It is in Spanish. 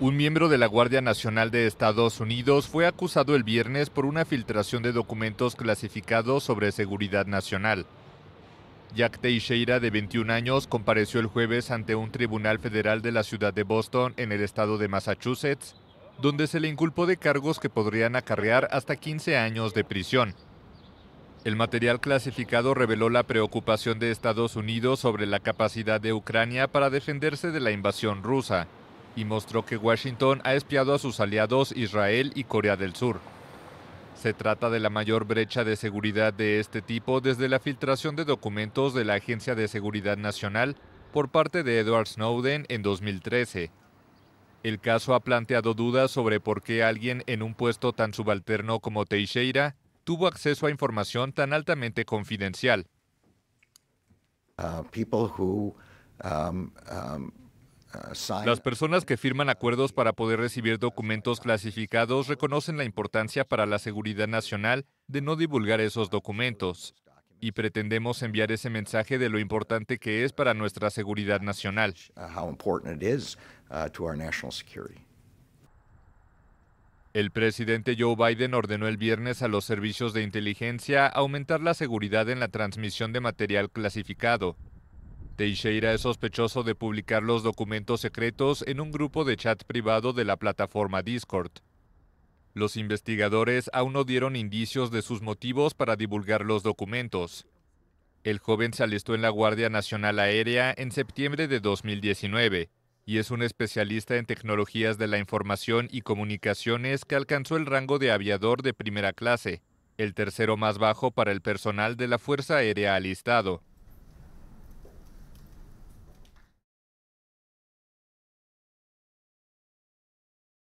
Un miembro de la Guardia Nacional de Estados Unidos fue acusado el viernes por una filtración de documentos clasificados sobre seguridad nacional. Jack Teixeira, de 21 años, compareció el jueves ante un tribunal federal de la ciudad de Boston, en el estado de Massachusetts, donde se le inculpó de cargos que podrían acarrear hasta 15 años de prisión. El material clasificado reveló la preocupación de Estados Unidos sobre la capacidad de Ucrania para defenderse de la invasión rusa y mostró que Washington ha espiado a sus aliados Israel y Corea del Sur. Se trata de la mayor brecha de seguridad de este tipo desde la filtración de documentos de la Agencia de Seguridad Nacional por parte de Edward Snowden en 2013. El caso ha planteado dudas sobre por qué alguien en un puesto tan subalterno como Teixeira tuvo acceso a información tan altamente confidencial. Uh, um, um, las personas que firman acuerdos para poder recibir documentos clasificados reconocen la importancia para la seguridad nacional de no divulgar esos documentos y pretendemos enviar ese mensaje de lo importante que es para nuestra seguridad nacional. Uh, uh, el presidente Joe Biden ordenó el viernes a los servicios de inteligencia aumentar la seguridad en la transmisión de material clasificado, Teixeira es sospechoso de publicar los documentos secretos en un grupo de chat privado de la plataforma Discord. Los investigadores aún no dieron indicios de sus motivos para divulgar los documentos. El joven se alistó en la Guardia Nacional Aérea en septiembre de 2019 y es un especialista en tecnologías de la información y comunicaciones que alcanzó el rango de aviador de primera clase, el tercero más bajo para el personal de la Fuerza Aérea alistado.